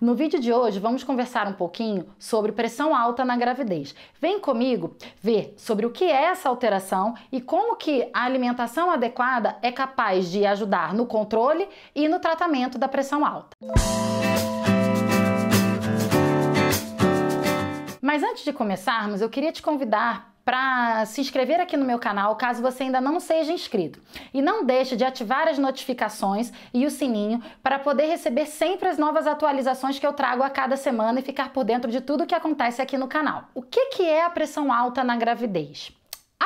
No vídeo de hoje vamos conversar um pouquinho sobre pressão alta na gravidez. Vem comigo ver sobre o que é essa alteração e como que a alimentação adequada é capaz de ajudar no controle e no tratamento da pressão alta. Mas antes de começarmos, eu queria te convidar para se inscrever aqui no meu canal, caso você ainda não seja inscrito. E não deixe de ativar as notificações e o sininho para poder receber sempre as novas atualizações que eu trago a cada semana e ficar por dentro de tudo que acontece aqui no canal. O que, que é a pressão alta na gravidez?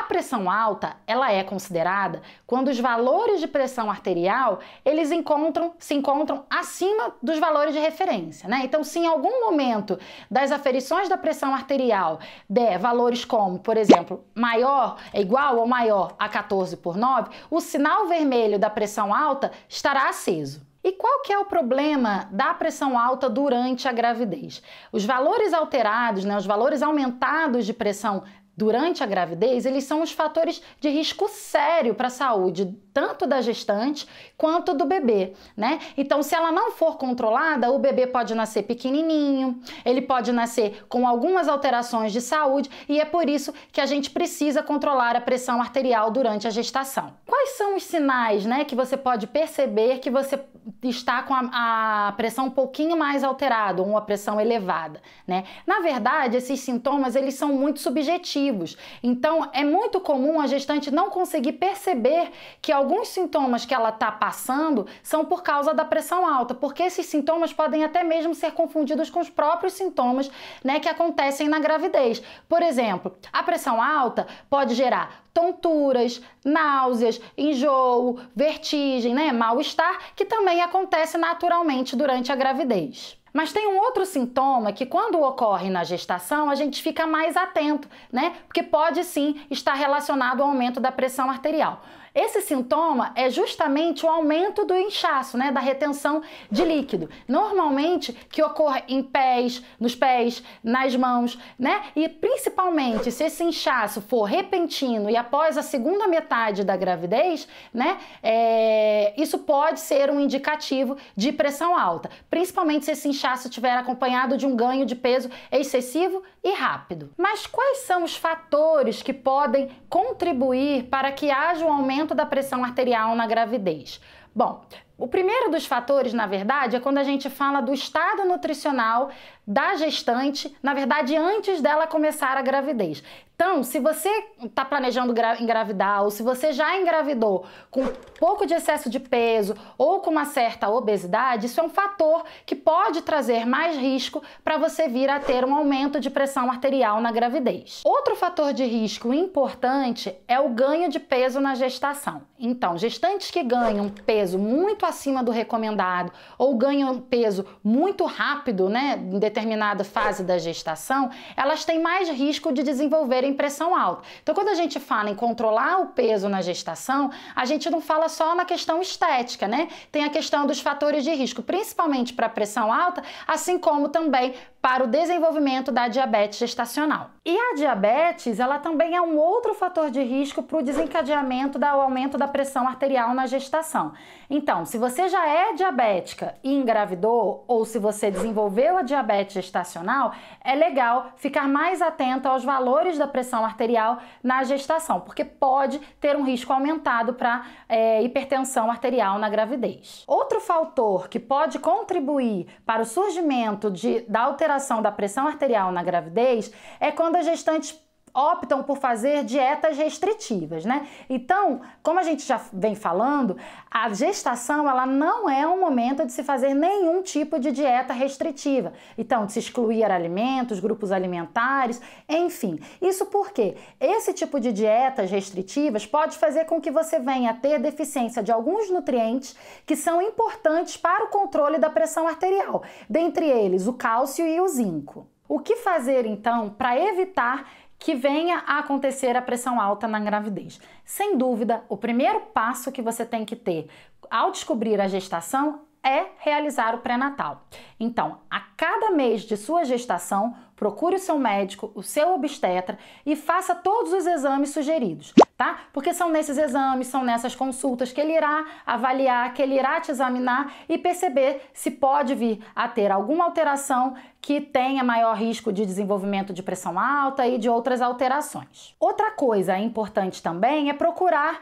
A pressão alta, ela é considerada quando os valores de pressão arterial, eles encontram, se encontram acima dos valores de referência, né? Então, se em algum momento das aferições da pressão arterial der valores como, por exemplo, maior, é igual ou maior a 14 por 9, o sinal vermelho da pressão alta estará aceso. E qual que é o problema da pressão alta durante a gravidez? Os valores alterados, né, os valores aumentados de pressão durante a gravidez, eles são os fatores de risco sério para a saúde, tanto da gestante quanto do bebê, né? Então, se ela não for controlada, o bebê pode nascer pequenininho, ele pode nascer com algumas alterações de saúde e é por isso que a gente precisa controlar a pressão arterial durante a gestação. Quais são os sinais, né, que você pode perceber que você está com a, a, pressão um pouquinho mais alterada, ou uma pressão elevada, né? Na verdade, esses sintomas, eles são muito subjetivos. Então, é muito comum a gestante não conseguir perceber que alguns sintomas que ela está passando são por causa da pressão alta, porque esses sintomas podem até mesmo ser confundidos com os próprios sintomas, né, que acontecem na gravidez. Por exemplo, a pressão alta pode gerar tonturas, náuseas, enjoo, vertigem, né, mal-estar, que também acontece naturalmente durante a gravidez. Mas tem um outro sintoma que, quando ocorre na gestação, a gente fica mais atento, né? Porque pode sim estar relacionado ao aumento da pressão arterial. Esse sintoma é justamente o aumento do inchaço, né, da retenção de líquido. Normalmente que ocorre em pés, nos pés, nas mãos, né? E principalmente se esse inchaço for repentino e após a segunda metade da gravidez, né, é, isso pode ser um indicativo de pressão alta, principalmente se esse inchaço estiver acompanhado de um ganho de peso excessivo e rápido. Mas quais são os fatores que podem contribuir para que haja um aumento aumento da pressão arterial na gravidez. Bom, o primeiro dos fatores, na verdade, é quando a gente fala do estado nutricional da gestante, na verdade, antes dela começar a gravidez. Então, se você está planejando engravidar ou se você já engravidou com pouco de excesso de peso ou com uma certa obesidade, isso é um fator que pode trazer mais risco para você vir a ter um aumento de pressão arterial na gravidez. Outro fator de risco importante é o ganho de peso na gestação. Então, gestantes que ganham peso muito acima do recomendado ou ganham peso muito rápido, né, em determinada fase da gestação, elas têm mais risco de desenvolverem pressão alta. Então, quando a gente fala em controlar o peso na gestação, a gente não fala só na questão estética, né? Tem a questão dos fatores de risco, principalmente para pressão alta, assim como também para o desenvolvimento da diabetes gestacional. E a diabetes, ela também é um outro fator de risco para o desencadeamento do aumento da pressão arterial na gestação. Então, se você já é diabética e engravidou, ou se você desenvolveu a diabetes gestacional, é legal ficar mais atento aos valores da pressão arterial na gestação, porque pode ter um risco aumentado para é, hipertensão arterial na gravidez. Outro fator que pode contribuir para o surgimento de, da alteração alteração da pressão arterial na gravidez é quando a gestante optam por fazer dietas restritivas, né? Então, como a gente já vem falando, a gestação ela não é um momento de se fazer nenhum tipo de dieta restritiva. Então, de se excluir alimentos, grupos alimentares, enfim. Isso porque esse tipo de dietas restritivas pode fazer com que você venha a ter deficiência de alguns nutrientes que são importantes para o controle da pressão arterial, dentre eles o cálcio e o zinco. O que fazer então para evitar que venha a acontecer a pressão alta na gravidez. Sem dúvida, o primeiro passo que você tem que ter ao descobrir a gestação é realizar o pré-natal. Então, a cada mês de sua gestação, procure o seu médico, o seu obstetra e faça todos os exames sugeridos tá? Porque são nesses exames, são nessas consultas que ele irá avaliar, que ele irá te examinar e perceber se pode vir a ter alguma alteração que tenha maior risco de desenvolvimento de pressão alta e de outras alterações. Outra coisa importante também é procurar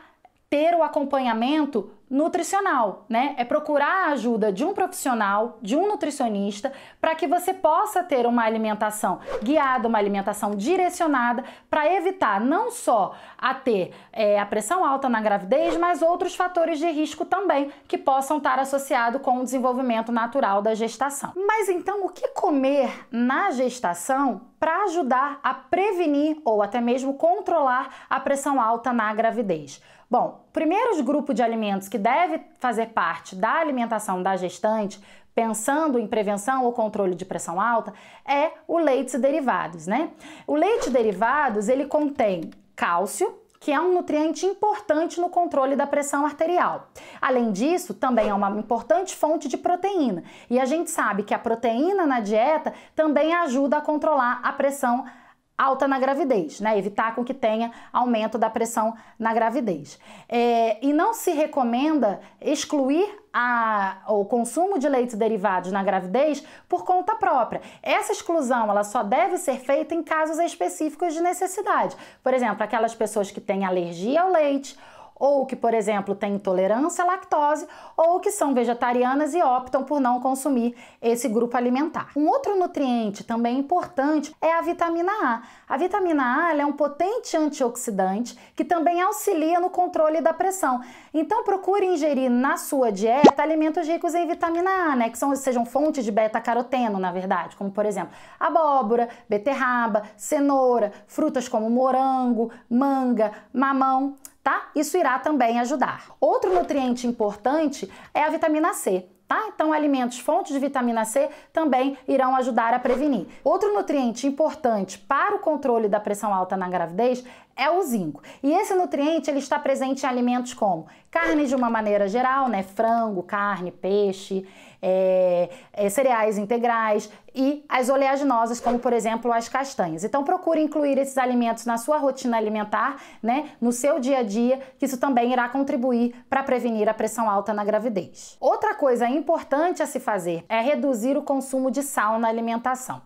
ter o acompanhamento nutricional, né? É procurar a ajuda de um profissional, de um nutricionista, para que você possa ter uma alimentação guiada, uma alimentação direcionada, para evitar não só a ter é, a pressão alta na gravidez, mas outros fatores de risco também que possam estar associados com o desenvolvimento natural da gestação. Mas então, o que comer na gestação para ajudar a prevenir ou até mesmo controlar a pressão alta na gravidez. Bom, primeiros grupo de alimentos que deve fazer parte da alimentação da gestante, pensando em prevenção ou controle de pressão alta, é o leite e derivados, né? O leite e derivados, ele contém cálcio, que é um nutriente importante no controle da pressão arterial. Além disso, também é uma importante fonte de proteína. E a gente sabe que a proteína na dieta também ajuda a controlar a pressão arterial alta na gravidez, né? Evitar com que tenha aumento da pressão na gravidez. É, e não se recomenda excluir a, o consumo de leites derivados na gravidez por conta própria. Essa exclusão ela só deve ser feita em casos específicos de necessidade. Por exemplo, aquelas pessoas que têm alergia ao leite ou que, por exemplo, têm intolerância à lactose, ou que são vegetarianas e optam por não consumir esse grupo alimentar. Um outro nutriente também importante é a vitamina A. A vitamina A é um potente antioxidante que também auxilia no controle da pressão. Então procure ingerir na sua dieta alimentos ricos em vitamina A, né, que são, sejam fontes de beta-caroteno, na verdade, como por exemplo, abóbora, beterraba, cenoura, frutas como morango, manga, mamão tá? Isso irá também ajudar. Outro nutriente importante é a vitamina C. Tá? Então, alimentos fontes de vitamina C também irão ajudar a prevenir. Outro nutriente importante para o controle da pressão alta na gravidez é o zinco. E esse nutriente ele está presente em alimentos como Carne de uma maneira geral, né? Frango, carne, peixe, é, é, cereais integrais e as oleaginosas, como por exemplo as castanhas. Então procure incluir esses alimentos na sua rotina alimentar, né? No seu dia a dia, que isso também irá contribuir para prevenir a pressão alta na gravidez. Outra coisa importante a se fazer é reduzir o consumo de sal na alimentação.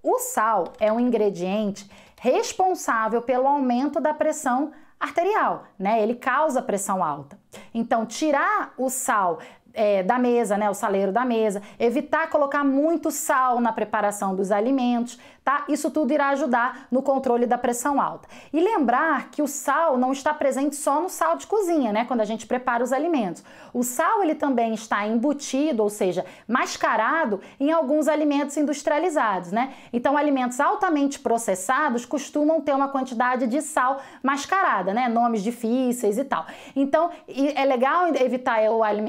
O sal é um ingrediente responsável pelo aumento da pressão arterial, né? Ele causa pressão alta. Então, tirar o sal é, da mesa, né, o saleiro da mesa, evitar colocar muito sal na preparação dos alimentos, tá? Isso tudo irá ajudar no controle da pressão alta. E lembrar que o sal não está presente só no sal de cozinha, né, quando a gente prepara os alimentos. O sal ele também está embutido, ou seja, mascarado em alguns alimentos industrializados, né? Então, alimentos altamente processados costumam ter uma quantidade de sal mascarada, né? Nomes difíceis e tal. Então, é legal evitar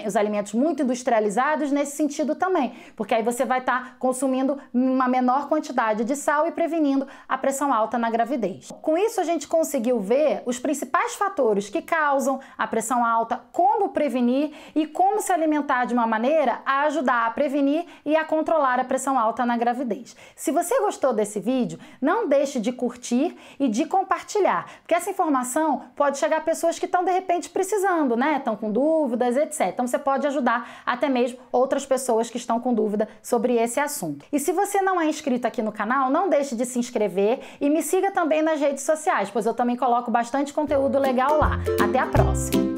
os alimentos alimentos muito industrializados nesse sentido também, porque aí você vai estar tá consumindo uma menor quantidade de sal e prevenindo a pressão alta na gravidez. Com isso, a gente conseguiu ver os principais fatores que causam a pressão alta, como prevenir e como se alimentar de uma maneira a ajudar a prevenir e a controlar a pressão alta na gravidez. Se você gostou desse vídeo, não deixe de curtir e de compartilhar, porque essa informação pode chegar a pessoas que estão de repente precisando, né? Estão com dúvidas, etc. Então você pode ajudar ajudar até mesmo outras pessoas que estão com dúvida sobre esse assunto. E se você não é inscrito aqui no canal, não deixe de se inscrever e me siga também nas redes sociais, pois eu também coloco bastante conteúdo legal lá. Até a próxima!